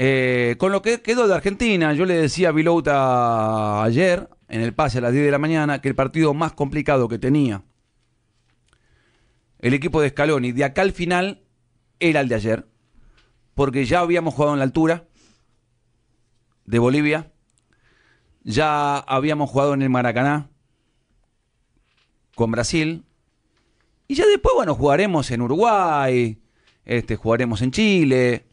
Eh, con lo que quedó de Argentina, yo le decía a Vilota ayer, en el pase a las 10 de la mañana, que el partido más complicado que tenía el equipo de Scaloni de acá al final era el de ayer, porque ya habíamos jugado en la altura de Bolivia, ya habíamos jugado en el Maracaná con Brasil, y ya después, bueno, jugaremos en Uruguay, este, jugaremos en Chile,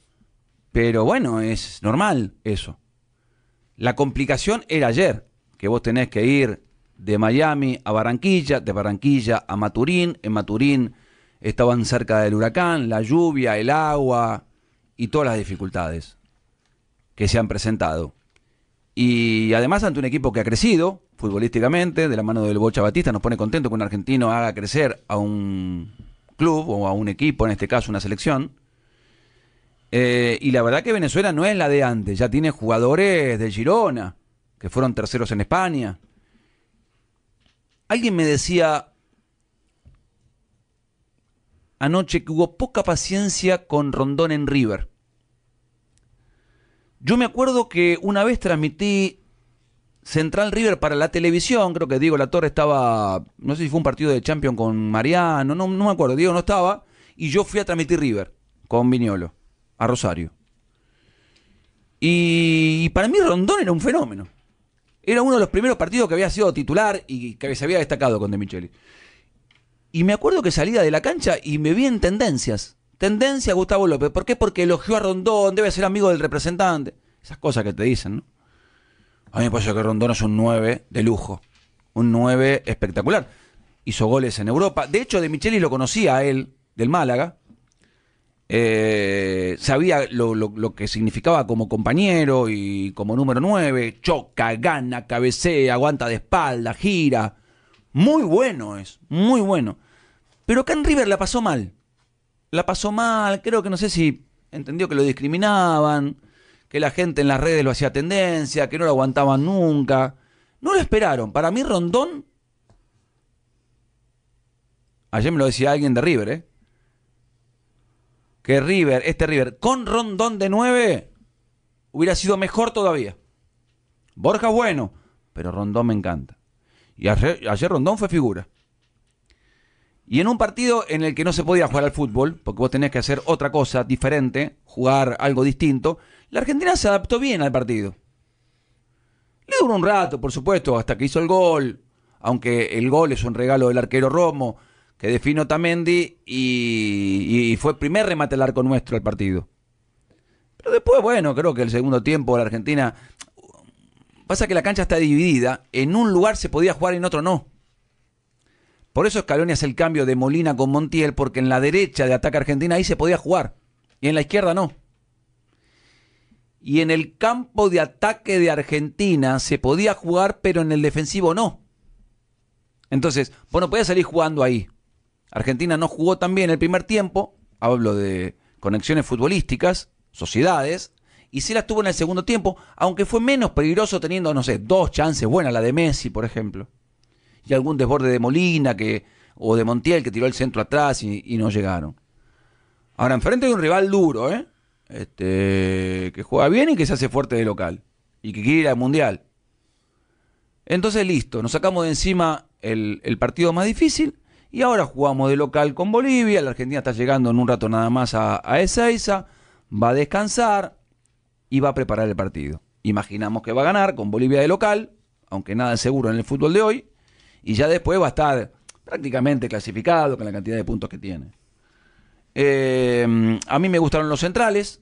pero bueno, es normal eso. La complicación era ayer, que vos tenés que ir de Miami a Barranquilla, de Barranquilla a Maturín, en Maturín estaban cerca del huracán, la lluvia, el agua y todas las dificultades que se han presentado. Y además ante un equipo que ha crecido futbolísticamente, de la mano del Bocha Batista, nos pone contento que un argentino haga crecer a un club o a un equipo, en este caso una selección, eh, y la verdad que Venezuela no es la de antes, ya tiene jugadores de Girona, que fueron terceros en España. Alguien me decía anoche que hubo poca paciencia con Rondón en River. Yo me acuerdo que una vez transmití Central River para la televisión, creo que Diego La Torre estaba, no sé si fue un partido de Champions con Mariano, no, no me acuerdo, Diego no estaba, y yo fui a transmitir River con Viñolo a Rosario. Y, para mí Rondón era un fenómeno. Era uno de los primeros partidos que había sido titular y que se había destacado con De Micheli. Y me acuerdo que salía de la cancha y me vi en tendencias. Tendencia Gustavo López. ¿Por qué? Porque elogió a Rondón, debe ser amigo del representante. Esas cosas que te dicen, ¿no? A mí me parece que Rondón es un 9 de lujo. Un 9 espectacular. Hizo goles en Europa. De hecho, De Micheli lo conocía a él, del Málaga. Eh, sabía lo, que significaba como compañero y como número 9. Choca, gana, cabecea, aguanta de espalda, gira. Muy bueno es, muy bueno. Pero acá en River la pasó mal. La pasó mal, creo que no sé si entendió que lo discriminaban, que la gente en las redes lo hacía tendencia, que no lo aguantaban nunca. No lo esperaron. Para mí Rondón... Ayer me lo decía alguien de River, ¿eh? que River, este River, con Rondón de 9, hubiera sido mejor todavía. Borja bueno, pero Rondón me encanta. Y ayer, Rondón fue figura. Y en un partido en el que no se podía jugar al fútbol, porque vos tenés que hacer otra cosa diferente, jugar algo distinto, la Argentina se adaptó bien al partido. Le duró un rato, por supuesto, hasta que hizo el gol, aunque el gol es un regalo del arquero Romo, que defino Tamendi y, fue el primer remate al arco nuestro el partido. Pero después, bueno, creo que el segundo tiempo la Argentina... Pasa que la cancha está dividida, en un lugar se podía jugar y en otro no. Por eso Scaloni hace el cambio de Molina con Montiel, porque en la derecha de ataque Argentina ahí se podía jugar, y en la izquierda no. Y en el campo de ataque de Argentina se podía jugar, pero en el defensivo no. Entonces, bueno podía salir jugando ahí. Argentina no jugó tan bien el primer tiempo, hablo de conexiones futbolísticas, sociedades, y sí las tuvo en el segundo tiempo, aunque fue menos peligroso teniendo, no sé, dos chances buenas, la de Messi, por ejemplo, y algún desborde de Molina que, o de Montiel que tiró el centro atrás y, no llegaron. Ahora, enfrente hay un rival duro, ¿eh? Este, que juega bien y que se hace fuerte de local, y que quiere ir al Mundial. Entonces, listo, nos sacamos de encima el partido más difícil y ahora jugamos de local con Bolivia. La Argentina está llegando en un rato nada más a, Ezeiza. Va a descansar y va a preparar el partido. Imaginamos que va a ganar con Bolivia de local, aunque nada es seguro en el fútbol de hoy. Y ya después va a estar prácticamente clasificado con la cantidad de puntos que tiene. Eh, a mí me gustaron los centrales.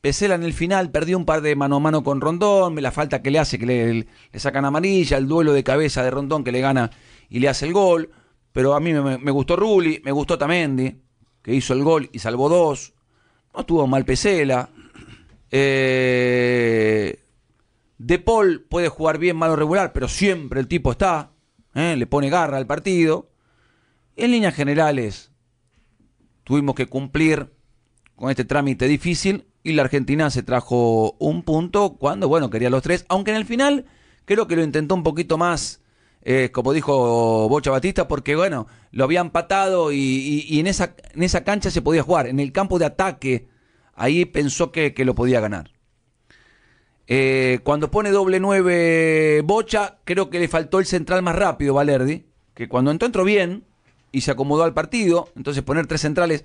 Pesela en el final perdió un par de mano a mano con Rondón, la falta que le hace que le, le sacan amarilla, el duelo de cabeza de Rondón que le gana y le hace el gol. Pero a mí me, gustó Rulli, me gustó Tamendi, que hizo el gol y salvó dos. No estuvo mal Pesela. Eh, de Paul puede jugar bien, malo, regular, pero siempre el tipo está. ¿eh? le pone garra al partido. En líneas generales, tuvimos que cumplir con este trámite difícil y la Argentina se trajo un punto cuando, bueno, quería los tres, aunque en el final creo que lo intentó un poquito más eh, como dijo Bocha Batista, porque bueno, lo había empatado y, en, esa, en esa cancha se podía jugar, en el campo de ataque, ahí pensó que, lo podía ganar. Eh, cuando pone doble nueve Bocha, creo que le faltó el central más rápido, Valerdi, que cuando entró, entró bien y se acomodó al partido, entonces poner tres centrales,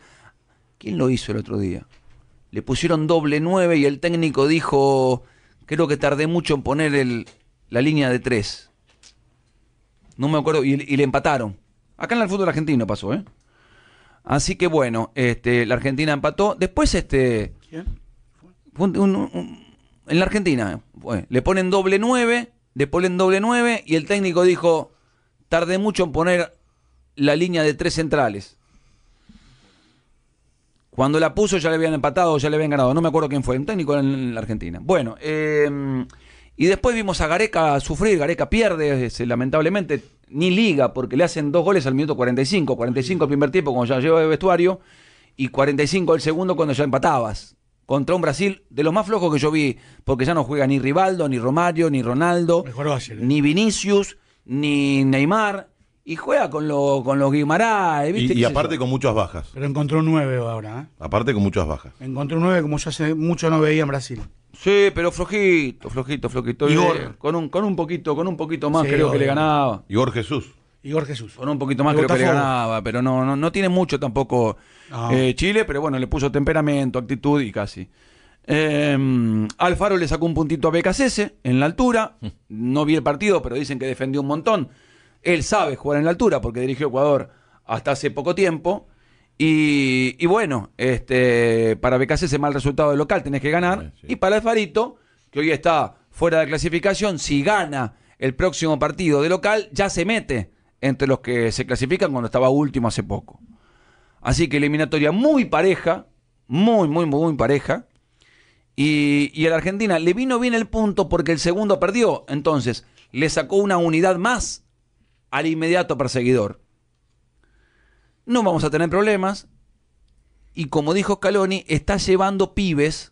¿quién lo hizo el otro día? Le pusieron doble nueve y el técnico dijo, creo que tardé mucho en poner el, la línea de tres no me acuerdo. Y, le empataron. Acá en el fútbol argentino pasó, ¿eh? Así que bueno, este, la Argentina empató. Después, este. ¿Quién? en la Argentina, eh, le ponen doble 9, le ponen doble nueve, y el técnico dijo, tardé mucho en poner la línea de tres centrales. Cuando la puso ya le habían empatado, ya le habían ganado. No me acuerdo quién fue, un técnico en la Argentina. Bueno, eh, y después vimos a Gareca sufrir, Gareca pierde, lamentablemente, ni liga, porque le hacen dos goles al minuto 45, 45 el primer tiempo cuando ya lleva de vestuario, y 45 el segundo cuando ya empatabas. Contra un Brasil de los más flojos que yo vi, porque ya no juega ni Rivaldo, ni Romario, ni Ronaldo, ¿eh? ni Vinicius, ni Neymar, y juega con, con los Guimarães. ¿eh? ¿viste? Y, aparte con muchas bajas. Pero encontró nueve ahora. ¿eh? Aparte con muchas bajas. Encontró nueve como ya hace mucho no veía en Brasil. Sí, pero flojito, flojito, flojito. Con un, con un poquito, con un poquito más creo que le ganaba. Igor Jesús. Igor Jesús. Con un poquito más creo que le ganaba, pero no, no, tiene mucho tampoco ah. eh, Chile, pero bueno, le puso temperamento, actitud y casi. Em, Alfaro le sacó un puntito a Becasese en la altura. No vi el partido, pero dicen que defendió un montón. Él sabe jugar en la altura porque dirigió Ecuador hasta hace poco tiempo. Y, bueno, este, para Becas ese mal resultado de local tenés que ganar. Y para el Farito, que hoy está fuera de clasificación, si gana el próximo partido de local, ya se mete entre los que se clasifican cuando estaba último hace poco. Así que eliminatoria muy pareja, muy, muy, muy pareja. Y, y a la Argentina le vino bien el punto porque el segundo perdió. Entonces, le sacó una unidad más al inmediato perseguidor no vamos a tener problemas. Y como dijo Scaloni, está llevando pibes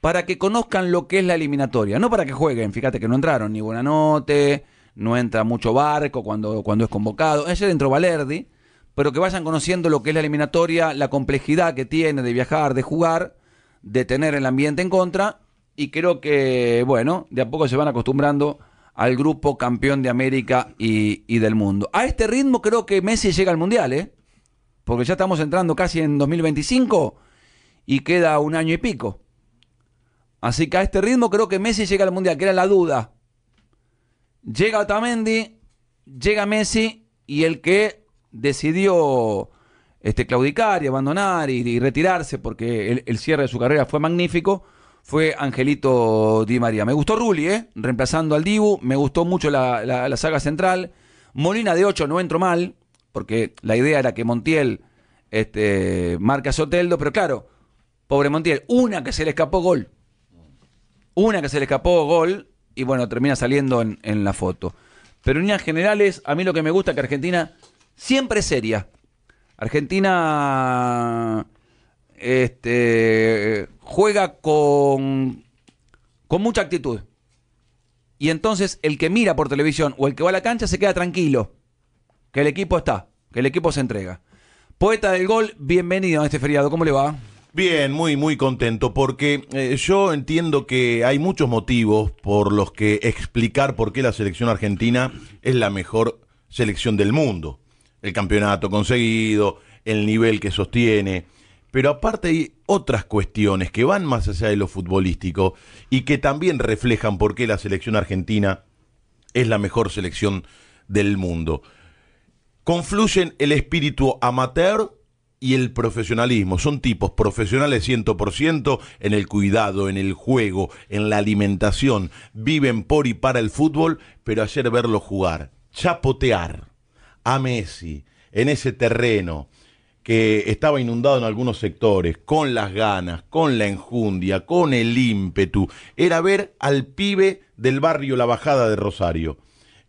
para que conozcan lo que es la eliminatoria. No para que jueguen, fíjate que no entraron ni Note, no entra mucho Barco cuando, cuando es convocado. Ayer entró Valerdi, pero que vayan conociendo lo que es la eliminatoria, la complejidad que tiene de viajar, de jugar, de tener el ambiente en contra. Y creo que, bueno, de a poco se van acostumbrando al grupo campeón de América y, del mundo. A este ritmo creo que Messi llega al Mundial, ¿eh? porque ya estamos entrando casi en 2025 y queda un año y pico. Así que a este ritmo creo que Messi llega al Mundial, que era la duda. Llega Otamendi, llega Messi y el que decidió este, claudicar y abandonar y, retirarse porque el cierre de su carrera fue magnífico fue Angelito Di María. Me gustó Rulli, ¿eh? reemplazando al Dibu, me gustó mucho la, saga central. Molina de 8 no entró mal, porque la idea era que Montiel este, marca a Soteldo, pero claro, pobre Montiel, una que se le escapó gol. Una que se le escapó gol y bueno, termina saliendo en, en la foto. Pero en líneas generales, a mí lo que me gusta es que Argentina siempre es seria. Argentina este, juega con, con mucha actitud. Y entonces el que mira por televisión o el que va a la cancha se queda tranquilo, que el equipo está, que el equipo se entrega. Poeta del Gol, bienvenido a este feriado, ¿cómo le va? Bien, muy, muy contento, porque eh, yo entiendo que hay muchos motivos por los que explicar por qué la selección argentina es la mejor selección del mundo. El campeonato conseguido, el nivel que sostiene, pero aparte hay otras cuestiones que van más allá de lo futbolístico y que también reflejan por qué la selección argentina es la mejor selección del mundo. Confluyen el espíritu amateur y el profesionalismo. Son tipos profesionales 100% en el cuidado, en el juego, en la alimentación. Viven por y para el fútbol, pero ayer verlo jugar, chapotear a Messi en ese terreno, que estaba inundado en algunos sectores, con las ganas, con la enjundia, con el ímpetu, era ver al pibe del barrio La Bajada de Rosario,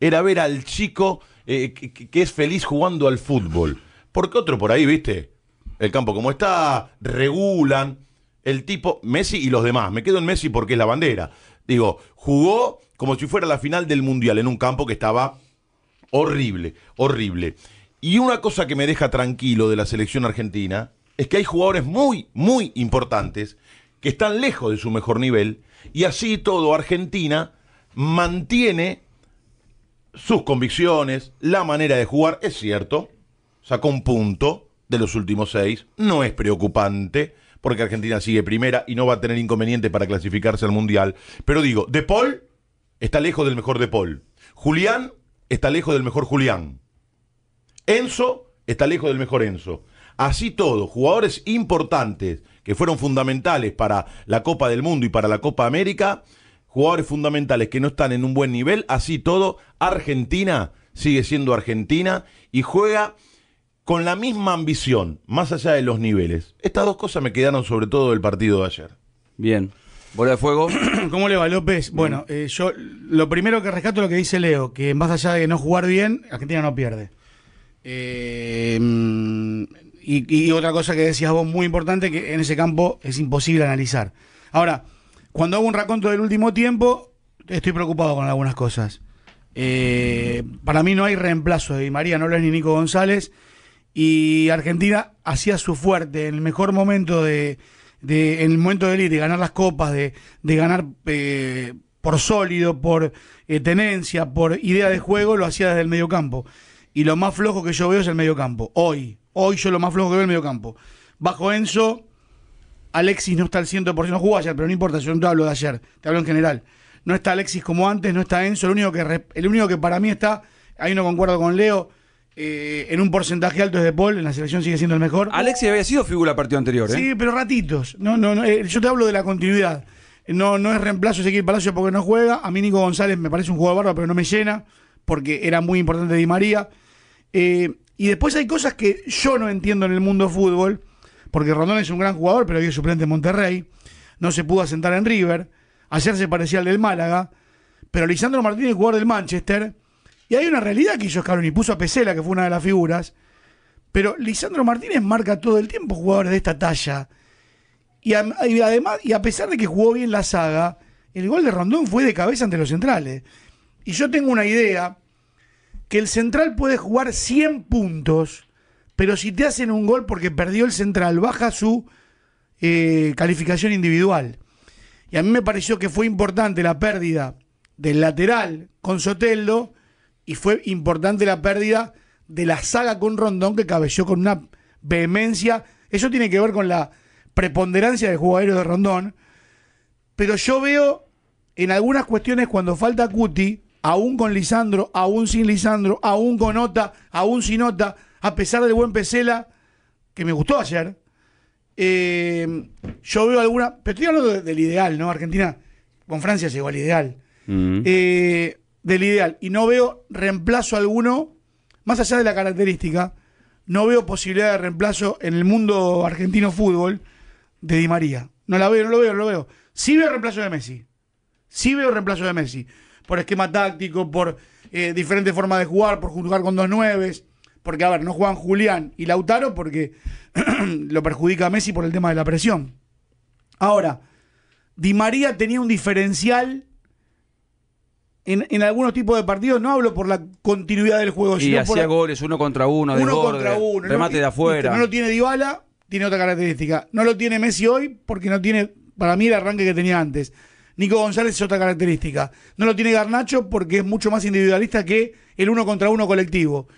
era ver al chico eh, que, que, es feliz jugando al fútbol. Porque otro por ahí, viste, el campo como está, regulan, el tipo Messi y los demás, me quedo en Messi porque es la bandera. Digo, jugó como si fuera la final del Mundial en un campo que estaba horrible, horrible. Y una cosa que me deja tranquilo de la selección argentina es que hay jugadores muy, muy importantes que están lejos de su mejor nivel y así todo Argentina mantiene sus convicciones, la manera de jugar, es cierto, sacó un punto de los últimos seis, no es preocupante, porque Argentina sigue primera y no va a tener inconveniente para clasificarse al Mundial, pero digo, De Paul está lejos del mejor De Paul, Julián está lejos del mejor Julián, Enzo está lejos del mejor Enzo. Así todo, jugadores importantes que fueron fundamentales para la Copa del Mundo y para la Copa América, jugadores fundamentales que no están en un buen nivel, así todo, Argentina sigue siendo Argentina y juega con la misma ambición, más allá de los niveles. Estas dos cosas me quedaron sobre todo del partido de ayer. Bien. Bola de fuego. ¿Cómo le va, López? Bueno, eh, yo lo primero que rescato es lo que dice Leo, que más allá de no jugar bien, Argentina no pierde. Eh, y, otra cosa que decías vos, muy importante, que en ese campo es imposible analizar. Ahora, cuando hago un raconto del último tiempo, estoy preocupado con algunas cosas. Eh, para mí no hay reemplazo de Di María es ni Nico González. Y Argentina hacía su fuerte en el mejor momento de, en el momento de elite, de ganar las copas, de, ganar eh, por sólido, por tenencia, por idea de juego, lo hacía desde el medio campo y lo más flojo que yo veo es el campo. Hoy, hoy yo lo más flojo que veo es el campo. Bajo Enzo, Alexis no está al 100%, no jugó ayer, pero no importa, yo no te hablo de ayer, te hablo en general. No está Alexis como antes, no está Enzo, el único que, el único que para mí está, ahí no concuerdo con Leo, eh, en un porcentaje alto es de Paul, en la selección sigue siendo el mejor. Alexis había sido figura partido anterior, ¿eh? Sí, pero ratitos. No, no, no eh, yo te hablo de la continuidad. No, no es reemplazo Ezequiel Palacio porque no juega. A mí Nico González me parece un jugador bárbaro, pero no me llena, porque era muy importante Di María. Eh, y después hay cosas que yo no entiendo en el mundo fútbol, porque Rondón es un gran jugador, pero había suplente en Monterrey, no se pudo asentar en River, ayer se parecía al del Málaga, pero Lisandro Martínez, jugador del Manchester, y hay una realidad que hizo Scaloni, puso a Pesela, que fue una de las figuras, pero Lisandro Martínez marca todo el tiempo jugadores de esta talla. Y, y además, y a pesar de que jugó bien la saga, el gol de Rondón fue de cabeza ante los centrales. Y yo tengo una idea, que el central puede jugar 100 puntos, pero si te hacen un gol porque perdió el central, baja su eh, calificación individual. Y a mí me pareció que fue importante la pérdida del lateral con Soteldo y fue importante la pérdida de la saga con Rondón que cabelló con una vehemencia. Eso tiene que ver con la preponderancia del jugador de Rondón. Pero yo veo en algunas cuestiones cuando falta Cuti, aún con Lisandro, aún sin Lisandro, aún con Ota, aún sin Ota, a pesar de buen Pesela, que me gustó ayer. Eh, yo veo alguna. Pero estoy hablando del ideal, ¿no? Argentina con Francia llegó al ideal. Mm. Eh, del ideal. Y no veo reemplazo alguno, más allá de la característica, no veo posibilidad de reemplazo en el mundo argentino fútbol de Di María. No la veo, no lo veo, no lo veo. Sí veo reemplazo de Messi. Sí veo reemplazo de Messi por esquema táctico, por eh, diferentes formas de jugar, por jugar con dos nueves. Porque, a ver, no juegan Julián y Lautaro porque lo perjudica a Messi por el tema de la presión. Ahora, Di María tenía un diferencial en, algunos tipos de partidos, no hablo por la continuidad del juego. Y hacía goles uno contra uno, de uno contra uno, remate de afuera. No lo tiene Dybala, tiene otra característica. No lo tiene Messi hoy porque no tiene, para mí, el arranque que tenía antes. Nico González es otra característica. No lo tiene Garnacho porque es mucho más individualista que el uno contra uno colectivo.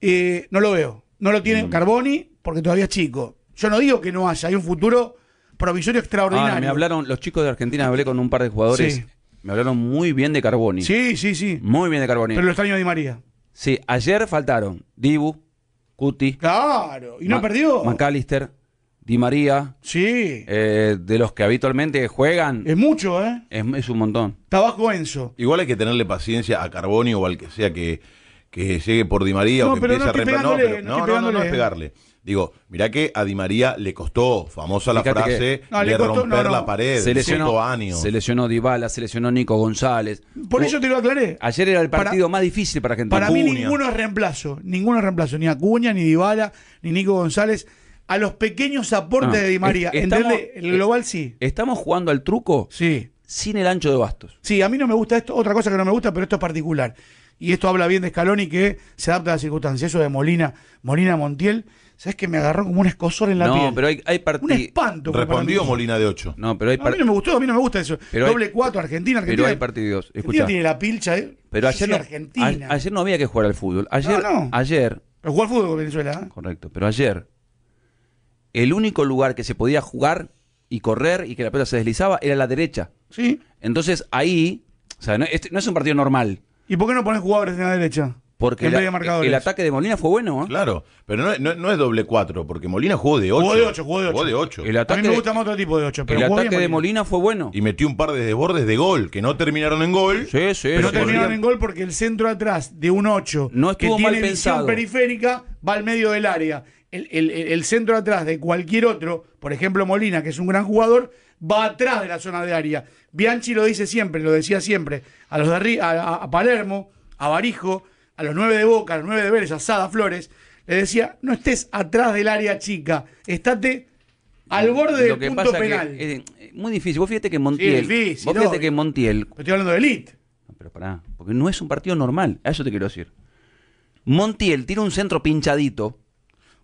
Eh, no lo veo. No lo tiene Carboni porque todavía es chico. Yo no digo que no haya, hay un futuro provisorio extraordinario. me hablaron, los chicos de Argentina, hablé con un par de jugadores. Me hablaron muy bien de Carboni. Sí, sí, sí. Muy bien de Carboni. Pero lo extraño Di María. Sí, ayer faltaron Dibu, Cuti. Claro, y no ha perdió. McAllister. Di María. Sí. Eh, de los que habitualmente juegan. Es mucho, ¿eh? Es, un montón. Tabaco Enzo. Igual hay que tenerle paciencia a Carbonio o al que sea que, que llegue por Di María o que empiece a reemplazar. No, no, no, no, no es pegarle. Digo, mirá que a Di María le costó, famosa la frase, romper la pared. Se lesionó, años. se lesionó Dybala, se lesionó Nico González. Por eso te lo aclaré. Ayer era el partido más difícil para gente. Para mí ninguno es reemplazo, ninguno es reemplazo, ni Acuña, ni Dybala, ni Nico González a los pequeños aportes de Di María. En el global eh, sí. ¿Estamos jugando al truco? Sí. Sin el ancho de bastos. Sí, a mí no me gusta esto. Otra cosa que no me gusta, pero esto es particular. Y esto habla bien de Scaloni que se adapta a las circunstancias. Eso de Molina, Molina Montiel. ¿Sabes que me agarró como un escosor en la piel? No, pero hay, partidos. Un espanto. Respondió Molina de 8. No, pero hay partidos. A mí no me gustó, a mí no me gusta eso. Doble 4, Argentina, Argentina. Pero hay partidos. Argentina tiene la pilcha, ¿eh? Pero ayer, no, ayer no había que jugar al fútbol. Ayer, no, ayer. Pero jugó al fútbol Venezuela. ¿eh? Correcto, pero ayer el único lugar que se podía jugar y correr y que la pelota se deslizaba era la derecha. Sí. Entonces ahí, o sea, no, este es un partido normal. ¿Y por qué no pones jugadores en la derecha? Porque el ataque de Molina fue bueno. ¿eh? Claro, pero no, es doble cuatro porque Molina jugó de ocho Jugó de 8, jugó de El ataque a mí me gusta más otro tipo de ocho Pero el ataque de Molina. fue bueno. Y metió un par de desbordes de gol, que no terminaron en gol. Sí, sí. Pero no terminaron en gol porque el centro atrás de un ocho no que tiene mal periférica, va al medio del área el, centro atrás de cualquier otro, por ejemplo Molina, que es un gran jugador, va atrás de la zona de área. Bianchi lo dice siempre, lo decía siempre, a los de arriba, a, Palermo, a Barijo, a los nueve de Boca, a los nueve de Vélez, a Sada Flores, le decía, no estés atrás del área chica, estate al borde del punto penal. muy difícil. Vos fíjate que Montiel. vos fíjate que Montiel. estoy hablando de elite. pero pará, porque no es un partido normal. A eso te quiero decir. Montiel tira un centro pinchadito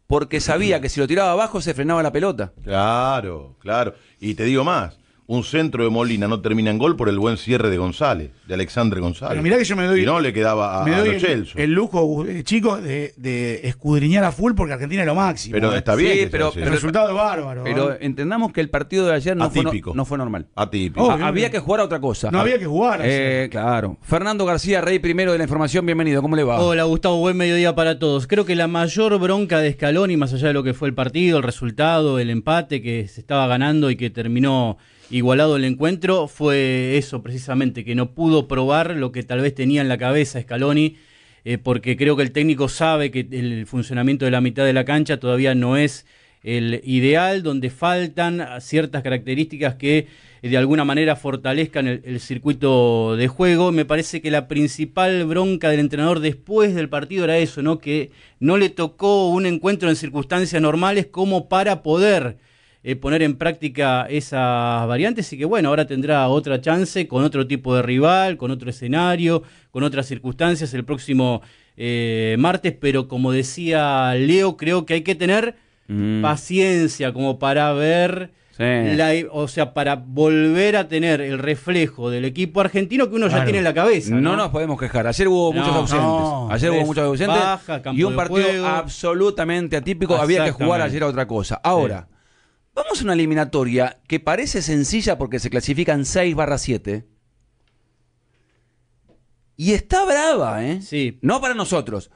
porque sabía que si lo tiraba abajo se frenaba la pelota. Claro, claro. Y te digo más, un centro de Molina no termina en gol por el buen cierre de González, de Alexandre González. Pero que yo me doy. no le quedaba a, me el, lujo, uh, eh, chicos, de, escudriñar a full porque Argentina es lo máximo. Pero ¿eh? está bien. pero, el resultado es bárbaro. Pero ¿eh? entendamos que el partido de ayer no, fue, no, no fue, normal. Atípico. había que jugar a otra cosa. No había que jugar. claro. Fernando García, rey primero de la información, bienvenido. ¿Cómo le va? Hola, Gustavo. Buen mediodía para todos. Creo que la mayor bronca de escalón, y más allá de lo que fue el partido, el resultado, el empate que se estaba ganando y que terminó igualado el encuentro fue eso precisamente, que no pudo probar lo que tal vez tenía en la cabeza Scaloni, eh, porque creo que el técnico sabe que el funcionamiento de la mitad de la cancha todavía no es el ideal, donde faltan ciertas características que eh, de alguna manera fortalezcan el, el, circuito de juego. Me parece que la principal bronca del entrenador después del partido era eso, ¿no? Que no le tocó un encuentro en circunstancias normales como para poder eh, poner en práctica esas variantes y que bueno, ahora tendrá otra chance con otro tipo de rival, con otro escenario, con otras circunstancias el próximo eh, martes, pero como decía Leo, creo que hay que tener mm. paciencia como para ver... La, o sea, para volver a tener el reflejo del equipo argentino que uno ya tiene en la cabeza. ¿no? nos podemos quejar. Ayer hubo muchos ausentes. Ayer hubo muchos ausentes. y un partido absolutamente atípico. Había que jugar ayer a otra cosa. Ahora. Vamos a una eliminatoria que parece sencilla porque se clasifican 6 barra 7. Y está brava, ¿eh? Sí. No para nosotros,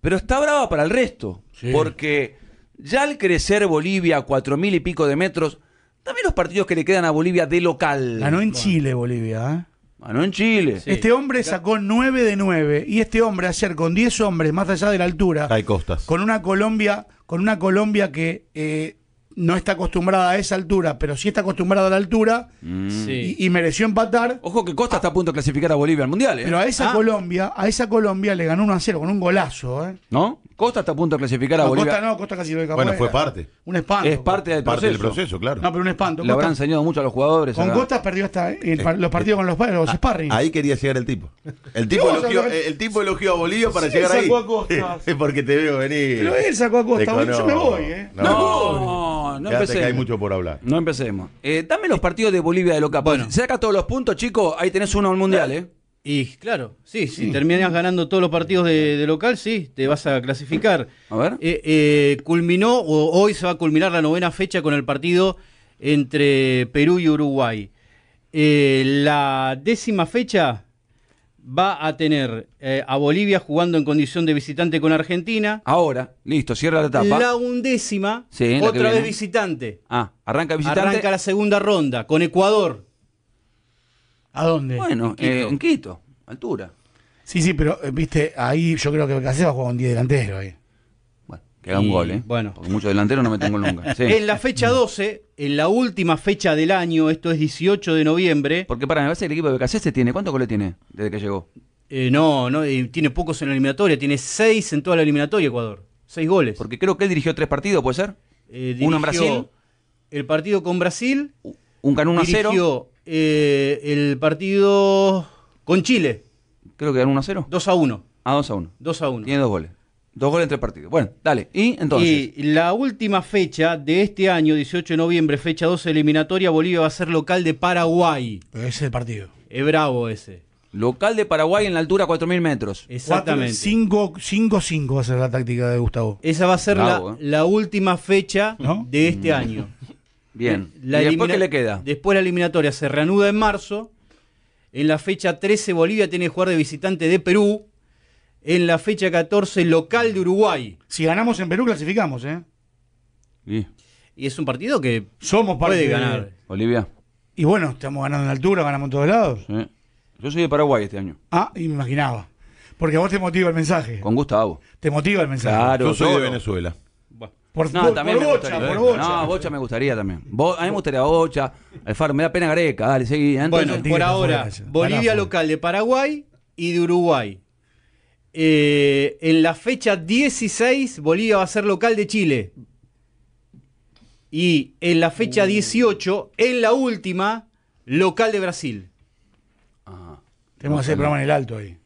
pero está brava para el resto. Porque ya al crecer Bolivia a 4.000 y pico de metros, también los partidos que le quedan a Bolivia de local. no en Chile Bolivia, ¿eh? Ganó en Chile. Este hombre sacó 9 de 9 y este hombre ayer con 10 hombres más allá de la altura. Hay costas. Con una Colombia, con una Colombia que eh, no está acostumbrada a esa altura, pero sí está acostumbrada a la altura mm. y, mereció empatar. Ojo que Costa está a punto de clasificar a Bolivia al Mundial. ¿eh? Pero a esa ah. Colombia, a esa Colombia le ganó 1 a 0 con un golazo. ¿eh? ¿No? Costa está a punto de clasificar a Bolivia. Costa no, Costa casi lo de Bueno, fue parte. Un espanto. Es parte del proceso. Parte del proceso, claro. No, pero un espanto. le habrán enseñado mucho a los jugadores. Con Costa perdió hasta eh, los partidos con los, los ah, Ahí quería llegar el tipo. El tipo, elogió, el tipo a Bolivia para llegar ahí. Es porque te veo venir. Pero él sacó a Costa. Yo me voy, ¿eh? no no, empecemos. hay mucho por hablar. No empecemos. Eh, dame los partidos de Bolivia de local pues. Bueno. sacas todos los puntos, chicos, ahí tenés uno al mundial, ¿eh? Y claro, sí, si terminas ganando todos los partidos de, local, sí, te vas a clasificar. A ver. Eh, eh, culminó, o hoy se va a culminar la novena fecha con el partido entre Perú y Uruguay. la décima fecha va a tener eh, a Bolivia jugando en condición de visitante con Argentina. Ahora, listo, cierra la etapa. La undécima, otra vez visitante. Ah, arranca visitante. Arranca la segunda ronda con Ecuador. ¿A dónde? Bueno, en Quito, eh, altura. Sí, sí, pero eh, viste, ahí yo creo que a jugar un día delantero ahí. Que haga un gol, ¿eh? Bueno. Porque muchos delanteros no me tengo nunca. En la fecha 12, en la última fecha del año, esto es 18 de noviembre. Porque para, me parece que el equipo de BKC tiene. ¿Cuántos goles tiene desde que llegó? Eh, no, no eh, tiene pocos en la eliminatoria. Tiene seis en toda la eliminatoria, Ecuador. Seis goles. Porque creo que él dirigió tres partidos, ¿puede ser? Eh, Uno en Brasil. El partido con Brasil. Un ganó 1 a 0. Dirigió eh, el partido con Chile. Creo que ganó 1 a 0. 2 a 1. Ah, 2 a 1. 2 a 1. Tiene dos goles. Dos goles entre partidos. Bueno, dale. Y entonces. Y la última fecha de este año, 18 de noviembre, fecha 12 eliminatoria, Bolivia va a ser local de Paraguay. Ese es el partido. Es bravo ese. Local de Paraguay en la altura 4.000 metros. Exactamente. 5-5 va a ser la táctica de Gustavo. Esa va a ser la, ¿eh? última fecha de este mm. año. Bien. ¿Y después qué le queda? Después la eliminatoria se reanuda en marzo. En la fecha 13 Bolivia tiene que jugar de visitante de Perú en la fecha 14 local de Uruguay. Si ganamos en Perú, clasificamos, ¿eh? Y es un partido que Somos parte de ganar. Bolivia. Y bueno, estamos ganando en altura, ganamos en todos lados. Sí. Yo soy de Paraguay este año. Ah, imaginaba. Porque a vos te motiva el mensaje. Con Gustavo. Te motiva el mensaje. Claro, yo soy de Venezuela. Por, no, también por bocha, por bocha. No, bocha me gustaría también. Bo, a mí me gustaría bocha. Alfaro, eh, me da pena Gareca. Dale, seguí. bueno, por ahora, Bolivia local de Paraguay y de Uruguay. Eh, en la fecha 16, Bolivia va a ser local de Chile. Y en la fecha 18, uh. en la última, local de Brasil. Ah, tenemos que hacer programa en el alto ahí.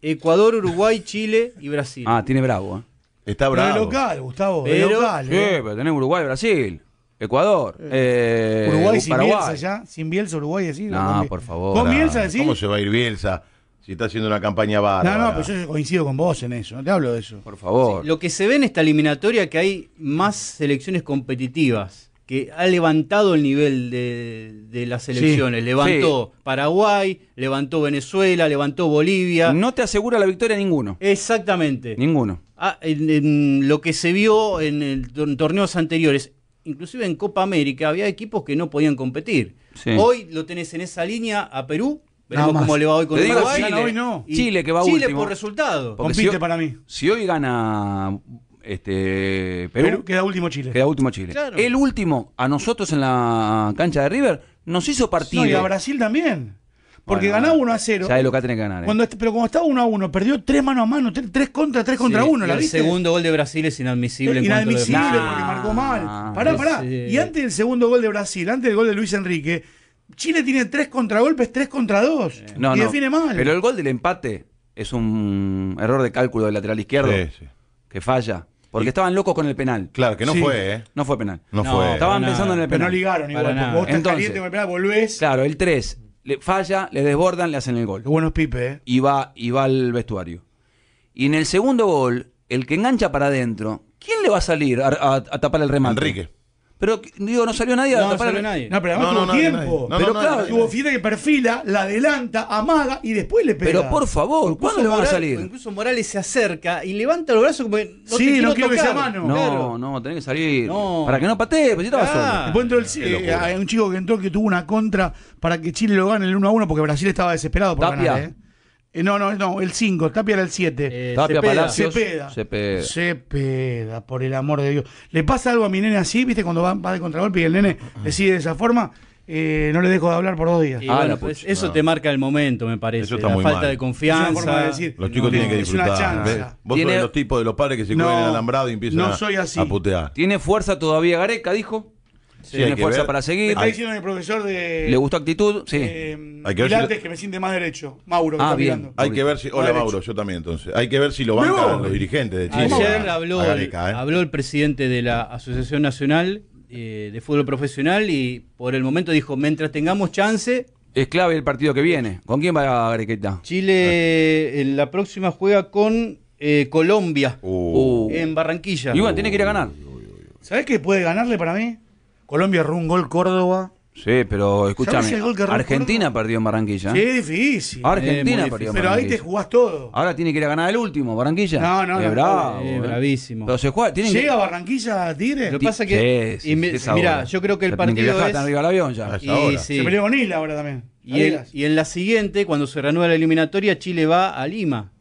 Ecuador, Uruguay, Chile y Brasil. Ah, tiene bravo, ¿eh? Está bravo. Pero local, Gustavo, de local. Sí, ¿eh? pero tenés Uruguay, Brasil, Ecuador, Uruguay sin Bielsa ya, sin Bielsa Uruguay decir. No, por favor. ¿Cómo se va a ir Bielsa? Si está haciendo una campaña vaga. No, no, pero pues yo coincido con vos en eso, no te hablo de eso. Por favor. lo que se ve en esta eliminatoria es que hay más selecciones competitivas, que ha levantado el nivel de, las selecciones. levantó Paraguay, levantó Venezuela, levantó Bolivia. No te asegura la victoria ninguno. Exactamente. Ninguno. Ah, en, lo que se vio en, torneos anteriores, inclusive en Copa América, había equipos que no podían competir. Hoy lo tenés en esa línea a Perú, Veremos cómo le va hoy con Chile, hoy no. Chile que va Chile por resultado. Compite para mí. Si hoy gana este, Perú, queda último Chile. Queda último Chile. El último, a nosotros en la cancha de River, nos hizo partido. No, y a eh. Brasil también. Porque ganaba 1 a 0. Sabes lo que tiene que ganar. Eh. Cuando, pero como estaba 1 a 1, perdió 3 mano a mano, 3 contra 3 contra 1. el segundo gol de Brasil es inadmisible. Es inadmisible en cuanto porque marcó mal. Ah. Pará, pará. Y antes del segundo gol de Brasil, antes del gol de Luis Enrique, Chile tiene tres contragolpes, tres contra dos. Eh. No, y define mal. Pero el gol del empate es un error de cálculo del lateral izquierdo sí, sí. que falla. Porque estaban locos con el penal. Claro, que no fue, ¿eh? No fue penal. No, fue. Estaban pensando en el penal. Pero no ligaron igual. Vos estás caliente con el penal, volvés. Claro, el tres. falla, le desbordan, le hacen el gol. buenos Pipe, ¿eh? Y va, y va al vestuario. Y en el segundo gol, el que engancha para adentro, ¿quién le va a salir a, a tapar el remate? Enrique. Pero digo, no salió nadie no, salió nadie. No, pero además no, tuvo tiempo. pero claro, tuvo Fidel que perfila, la adelanta, amaga y después le pega. Pero por favor, ¿cuándo le van a salir? Incluso Morales se acerca y levanta los brazos como que no Sí, no quiero mano. No, no, tenés que salir. Para que no patee, pues estaba solo. el hay un chico que entró que tuvo una contra para que Chile lo gane el 1 a 1 porque Brasil estaba desesperado por Tapia. ganar, ¿eh? Eh, no, no, no, el 5, Tapia era el 7. Eh, Tapia Cepeda. Palacios. Cepeda. Cepeda. por el amor de Dios. ¿Le pasa algo a mi nene así, viste, cuando va, va de contragolpe y el nene decide de esa forma? Eh, no le dejo de hablar por dos días. Ah, bueno, pues, eso te marca el momento, me parece. falta de confianza. los chicos tienen que disfrutar. Es una Vos sos los tipos de los padres que se no, al alambrado y empiezan soy así. a putear. ¿Tiene fuerza todavía Gareca, dijo? tiene fuerza para seguir. profesor de. ¿Le gustó actitud? Sí. Eh, hay que ver que me siente más derecho. Mauro, ah, Hay que ver si. Hola, Mauro, yo también, entonces. Hay que ver si lo bancan los dirigentes de ah, Chile. Ayer ¿eh? habló, el presidente de la Asociación Nacional eh, de Fútbol Profesional y por el momento dijo: mientras tengamos chance. Es clave el partido que viene. ¿Con quién va a Garequeta? Chile ah. la próxima juega con Colombia uh. Uh. en Barranquilla. Y tiene que ir a ganar. sabes qué puede ganarle para mí? Colombia erró un gol Córdoba. Sí, pero escúchame. Argentina perdió en Barranquilla. Sí, difícil. Argentina eh, perdió en Barranquilla. Pero ahí te jugás todo. Ahora tiene que ir a ganar el último, Barranquilla. No, no, no. Bravo, eh, eh. bravísimo. Pero juega. Llega Barranquilla Lo que pasa que. Sí, mira, yo creo que el partido. es... arriba avión ah, se peleó con Isla ahora también. Y, y en la siguiente, cuando se renueve la eliminatoria, Chile va a Lima.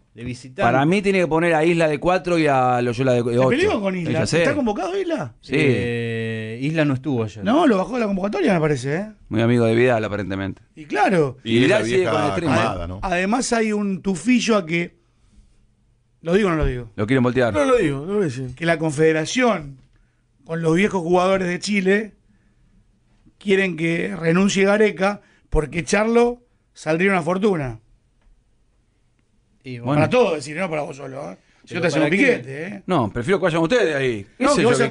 Para mí tiene que poner a Isla de cuatro y a Loyola de 8. ¿Está convocado Isla? Sí. Eh, Isla no estuvo ayer. No, lo bajó de la convocatoria, me parece. ¿eh? Muy amigo de Vidal, aparentemente. Y claro. Y, con ¿eh? Además hay un tufillo a que... ¿Lo digo o no lo digo? ¿Lo quieren voltear? No lo digo, no lo Que la confederación con los viejos jugadores de Chile quieren que renuncie Gareca porque echarlo saldría una fortuna. Para todos, decir, no para vos solo. ¿eh? Si no te hacemos piquete, ¿eh? No, prefiero que vayan ustedes ahí. No, que vos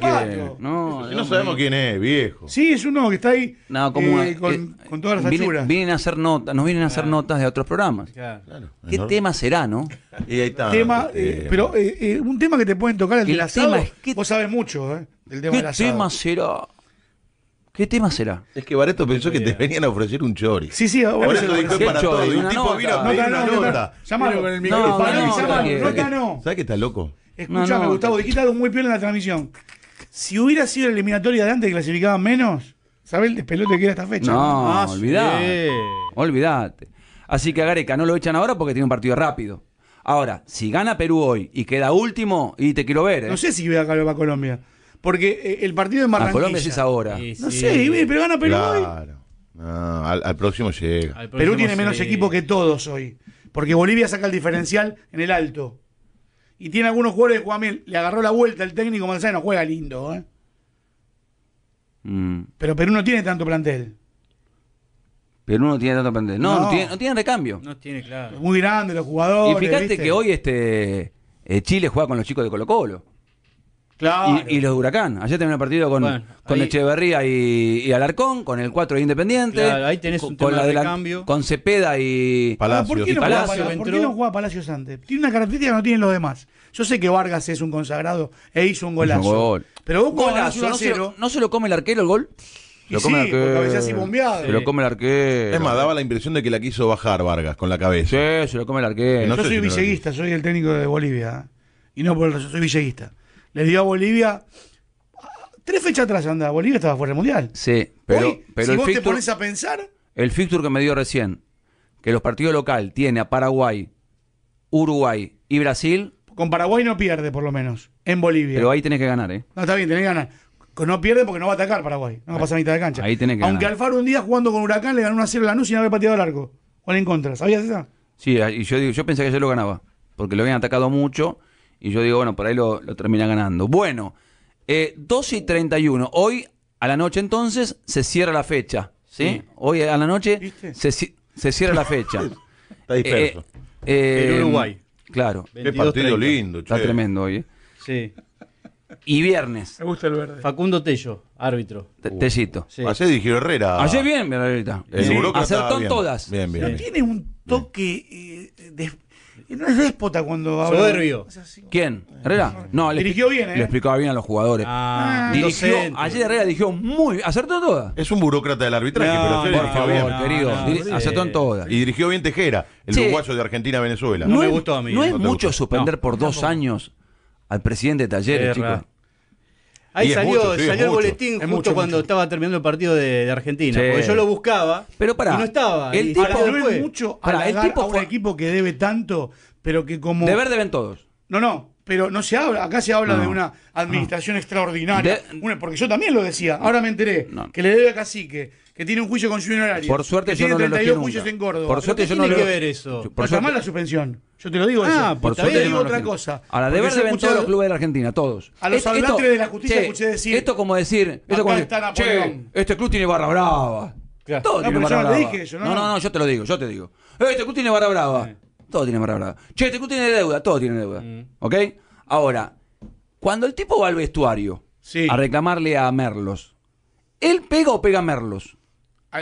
No, no sabemos quién es, viejo. Sí, es uno que está ahí eh, con, todas las figuras. Vienen a hacer notas, nos vienen a hacer notas de otros programas. Claro. ¿Qué tema será, no? Y ahí está. Tema, eh, pero eh, un tema que te pueden tocar el, el del vos sabes mucho, ¿eh? Del tema ¿Qué tema será? ¿Qué tema será? Es que Bareto pensó que te venían a ofrecer un chori. Sí, sí, ahora se lo dijo para todo. un tipo vino a pedir nota. Llámalo con el micrófono. No, no, ¿Sabes que está loco? Escuchame, Gustavo, dijiste algo muy peor en la transmisión. Si hubiera sido la eliminatoria de antes que clasificaban menos, ¿sabés el despelote que era esta fecha? No, ah, olvidate. Olvidate. Así que a Gareca no lo echan ahora porque tiene un partido rápido. Ahora, si gana Perú hoy y queda último, y te quiero ver. ¿eh? No sé si va a Colombia. Porque eh, el partido de ah, Barranquilla. es ahora. no sé, eh, pero gana Perú hoy. al, próximo llega. Perú tiene menos equipo que todos hoy. Porque Bolivia saca el diferencial en el alto. Y tiene algunos jugadores que Le agarró la vuelta el técnico Manzano. Juega lindo, ¿eh? Mm. Pero Perú no tiene tanto plantel. Perú no tiene tanto plantel. No, no, tiene, recambio. No tiene, claro. Muy grande los jugadores. Y fíjate que hoy este eh, Chile juega con los chicos de Colo-Colo. Y, los de Huracán. Ayer tenía un partido con, con Echeverría y, Alarcón, con el 4 de Independiente. Claro, ahí tenés un con, tema de cambio. Con Cepeda y ah, Palacios. ¿Por qué, no ¿Por qué no juega Palacios antes? Tiene una característica que no tienen los demás. Yo sé que Vargas es un consagrado e hizo un golazo. Pero un golazo, no, se lo, no se lo come el arquero el gol. Lo come sí, el Se lo come el arquero. Es más, daba la impresión de que la quiso bajar Vargas con la cabeza. Sí, se lo come el arquero. No Yo soy viceguista, soy el técnico de Bolivia. ¿eh? Y no por el soy viceguista le dio a Bolivia. Tres fechas atrás anda, Bolivia estaba fuera del mundial. Sí, pero, si vos te pones a pensar. El fixture que me dio recién, que los partidos local tiene a Paraguay, Uruguay y Brasil. Con Paraguay no pierde, por lo menos, en Bolivia. Pero ahí tenés que ganar, ¿eh? No, está bien, tenés que ganar. No pierde porque no va a atacar Paraguay. No va a pasar a mitad de cancha. Ahí tenés que Aunque Alfaro un día jugando con Huracán le ganó una 0 a Lanús no había pateado el arco. O en contra. ¿Sabías eso? Sí, ah, y yo digo, yo pensé que yo lo ganaba. Porque lo habían atacado mucho y yo digo, bueno, por ahí lo, termina ganando. Bueno, eh, 2 y 31. Hoy a la noche entonces se cierra la fecha. ¿sí? Hoy a la noche se, se, cierra la fecha. Está eh, disperso. Eh, en Uruguay. Claro. Qué partido lindo, Está tremendo hoy. ¿eh? Sí. Y viernes. Me gusta el verde. Facundo Tello, árbitro. Tellito. Ayer Herrera. Ayer bien, mira ahorita. Acertó en todas. Bien, bien, Tiene un toque de, y no es déspota cuando habla. Soberbio. ¿Quién? ¿Herrera? No, le, Dirigió bien, ¿eh? le explicaba bien a los jugadores. Ah, ah. dirigió, ayer Herrera dirigió muy bien. Acertó todas. Es un burócrata del arbitraje, pero por favor, querido. Acertó en todas. Y dirigió bien Tejera, el uruguayo de Argentina-Venezuela. No me gustó a mí. No es mucho suspender por dos años al presidente de Talleres, chicos. Ahí salió, el boletín justo mucho, cuando estaba terminando el partido de, Argentina. Porque yo lo buscaba pero y no estaba. El tipo, mucho el tipo a un equipo que debe tanto, pero que como. Deber deben todos. No, no, pero no se habla, acá se habla de una administración extraordinaria. porque yo también lo decía, ahora me enteré, que le debe a Cacique, que tiene un juicio con honorario. Por suerte que yo tiene 32 juicios en Córdoba. Por suerte yo no tiene que ver eso? Por suerte... llamar la suspensión. Yo te lo digo ah, eso. Por te digo otra cosa. Ahora, deber de escuchado... todos los clubes de la Argentina, todos. A los hablantes de la justicia escuché decir. Esto como decir. Esto este club tiene barra brava. Claro. Todo no, tiene Dije eso, ¿no? no, no, yo te lo digo, yo te digo. Este club tiene barra brava. Todo tiene barra brava. Che, este club tiene deuda, todo tiene deuda. Mm. ¿Ok? Ahora, cuando el tipo va al vestuario a reclamarle a Merlos, ¿él pega o pega a Merlos?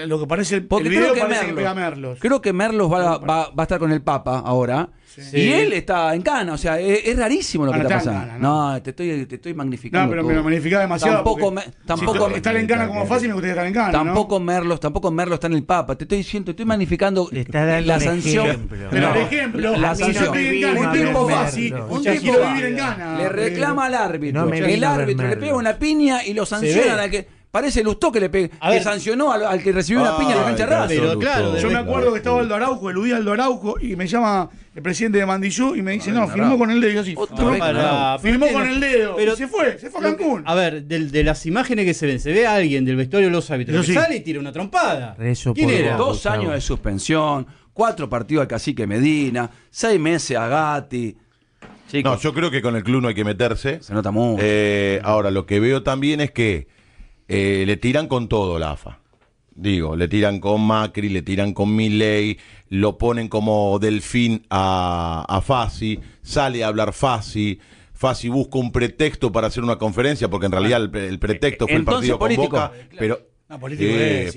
Lo que parece el, Porque creo, que Merlos, Merlos. creo que Merlos va, va, va, a estar con el Papa ahora. Y él está en cana. O sea, e, es, rarísimo lo ah, que está pasando. ¿no? te estoy, te estoy magnificando. No, pero, me lo magnificás demasiado. Tampoco, me, tampoco si en cana como fácil me gustaría estar en cana. Tampoco Merlos, tampoco Merlos está en el Papa. Te estoy diciendo, te estoy magnificando la sanción. Pero por ejemplo, la sanción. un tipo fácil, un tipo en cana. Le reclama al árbitro. el árbitro le pega una piña y lo sanciona a que. Parece Lustó que le que sancionó al, que recibió una piña de la cancha Pero claro, yo me acuerdo que estaba Aldo Araujo, eludí Aldo Araujo y me llama el presidente de Mandillú y me dice, no, firmó con el dedo. Yo sí, firmó con el dedo. Pero, se fue, se fue a Cancún. A ver, de, las imágenes que se ven, se ve a alguien del vestuario de los árbitros que sale y tira una trompada. ¿Quién era? Dos años de suspensión, cuatro partidos al cacique Medina, seis meses a Gatti. no, yo creo que con el club no hay que meterse. Se nota mucho. Eh, ahora, lo que veo también es que eh, le tiran con todo la AFA. Digo, le tiran con Macri, le tiran con Milley, lo ponen como delfín a, a Fazi sale a hablar Fassi. Fácil busca un pretexto para hacer una conferencia, porque en ah, realidad el, pretexto fue el partido político, pero... político, eh,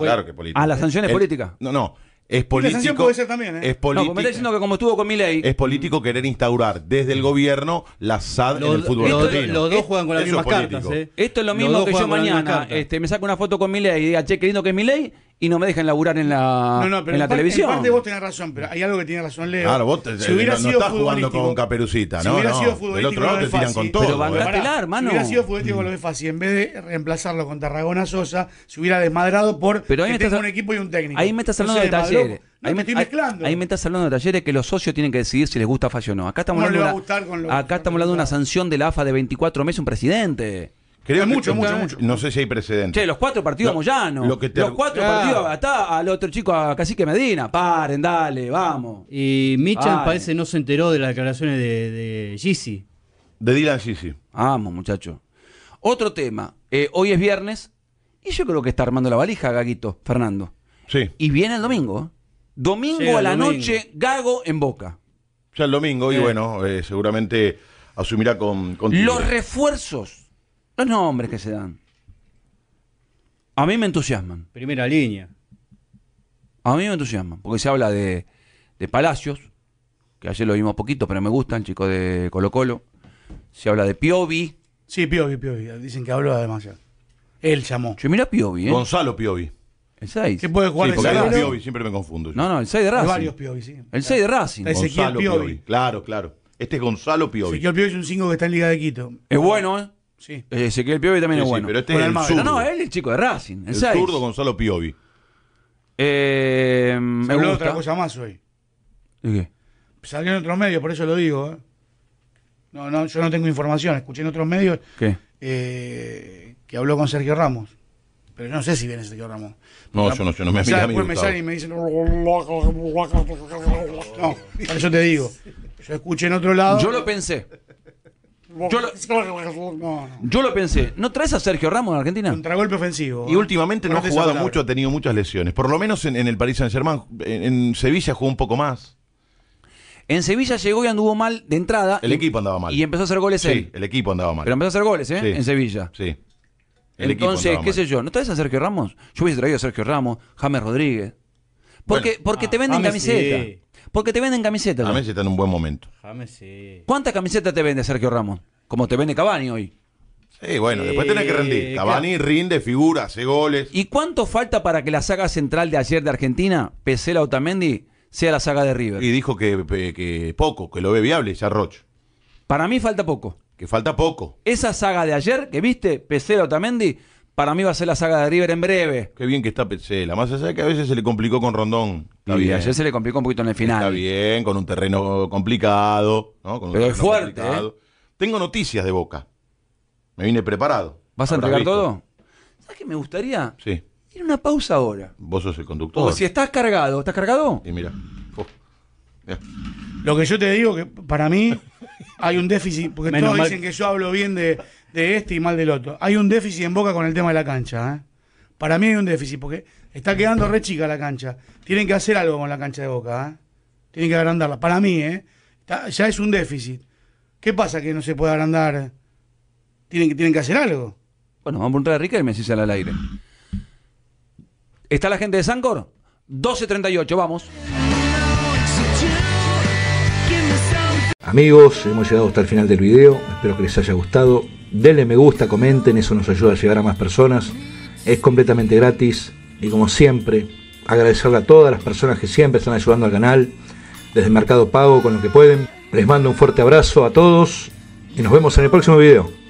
claro. que político. a ah, las sanciones políticas. No, no, es político. Puede ser también, ¿eh? Es político. No, me está diciendo que como estuvo con Milei. Es político querer instaurar desde el gobierno la SAD lo, en el fútbol lo, argentino. Los dos juegan con las mismas cartas. ¿eh? Esto es lo mismo que yo mañana este, me saco una foto con Milei y diga, che, querido que es Milei y no me dejan laburar en la, en la televisión. En parte vos tenés razón, pero hay algo que tiene razón Leo. Claro, vos si hubiera no, sido no estás jugando con Caperucita, ¿no? Si hubiera sido futbolístico, el otro te tiran con todo. Si hubiera sido futbolístico con lo de Fassi, en vez de reemplazarlo con Tarragona Sosa, se hubiera desmadrado por pero ahí me estás, un equipo y un técnico. Ahí me estás hablando de talleres. ahí me, estoy mezclando. Ahí, me estás hablando de talleres que los socios tienen que decidir si les gusta Fassi o no. Acá estamos hablando, de acá estamos hablando de una sanción de la AFA de 24 meses un presidente. Creo mucho, mucho, mucho. No sé si hay precedentes. Che, los cuatro partidos Moyano. Los cuatro partidos. Hasta al otro chico, a Cacique Medina. Paren, dale, vamos. Y Michan parece no se enteró de las declaraciones de, de De Dylan Gizzi. Vamos, muchacho. Otro tema. Eh, hoy es viernes. Y yo creo que está armando la valija, Gaguito, Fernando. Sí. Y viene el domingo. ¿eh? Domingo a la noche, Gago en Boca. Ya el domingo, y eh. bueno, seguramente asumirá con, con... Los refuerzos los nombres que se dan. A mí me entusiasman. Primera línea. A mí me entusiasman. Porque se habla de, de Palacios, que ayer lo vimos poquito, pero me gustan, chicos chico de Colo Colo. Se habla de Piovi. Sí, Piovi, Piovi. Dicen que habló demasiado. Él llamó. Yo mira Piovi, ¿eh? Gonzalo Piovi. El 6. ¿Qué puede jugar sí, el Piovi, siempre me confundo. yo. No, no, el 6 de Racing. Hay varios Piovi, sí. El 6 de Racing. Gonzalo Piovi. Claro, claro. Este es Gonzalo Piovi. el Piovi es un 5 que está en Liga de Quito. Es bueno, ¿eh? Sí. el Piovi también es bueno. pero este es el no, no, él es el chico de Racing. El, zurdo Gonzalo Piovi. Eh, me gusta. otra cosa más hoy. ¿De qué? Salió en otros medios, por eso lo digo. No, no, yo no tengo información. Escuché en otros medios que habló con Sergio Ramos. Pero yo no sé si viene Sergio Ramos. No, yo no, yo no me Después me salen y me dicen. No, por eso te digo. Yo escuché en otro lado. Yo lo pensé. Yo lo, pensé. ¿No traes a Sergio Ramos en Argentina? Contragolpe ofensivo. Y ¿eh? últimamente no ha jugado mucho, ha tenido muchas lesiones. Por lo menos en, el Paris Saint-Germain. En, Sevilla jugó un poco más. En Sevilla llegó y anduvo mal de entrada. El equipo andaba mal. Y empezó a hacer goles sí, el equipo andaba mal. Pero empezó a hacer goles, ¿eh? en Sevilla. Sí. Entonces, qué sé yo. ¿No traes a Sergio Ramos? Yo hubiese traído a Sergio Ramos, James Rodríguez. Porque, porque te ah, venden camiseta. Porque te venden camisetas. James está en un buen momento. James sí. ¿Cuántas camisetas te vende Sergio Ramos? Como te vende Cavani hoy. Sí, bueno, después tenés que rendir. Cavani rinde, figura, hace goles. ¿Y cuánto falta para que la saga central de ayer de Argentina, Pesela Lautamendi, sea la saga de River? Y dijo que, poco, que lo ve viable ya Roche. Para mí falta poco. Que falta poco. Esa saga de ayer que viste, Pesela Otamendi, para mí va a ser la saga de River en breve. Qué bien que está Petzela. Más allá de que a veces se le complicó con Rondón. y ayer se le complicó un poquito en el final. Está bien, con un terreno complicado. Pero es fuerte. ¿eh? Tengo noticias de Boca. Me vine preparado. ¿Vas a entregar todo? ¿Sabes qué me gustaría? Sí. Tiene una pausa ahora. Vos sos el conductor. O si estás cargado. ¿Estás cargado? Y mira. Oh. Lo que yo te digo que para mí hay un déficit, porque todos dicen que yo hablo bien de, de este y mal del otro. Hay un déficit en Boca con el tema de la cancha. ¿eh? Para mí hay un déficit porque está quedando re chica la cancha. Tienen que hacer algo con la cancha de Boca. ¿eh? Tienen que agrandarla. Para mí, ¿eh? ya es un déficit. ¿Qué pasa que no se puede agrandar? Tienen que, tienen que hacer algo. Bueno, vamos a preguntar a Rica y me al aire. ¿Está la gente de Sancor? 12.38, vamos. Amigos, hemos llegado hasta el final del video. Espero que les haya gustado. Denle me gusta, comenten, eso nos ayuda a llegar a más personas. Es completamente gratis y como siempre, agradecerle a todas las personas que siempre están ayudando al canal, desde el Mercado Pago con lo que pueden. Les mando un fuerte abrazo a todos y nos vemos en el próximo video.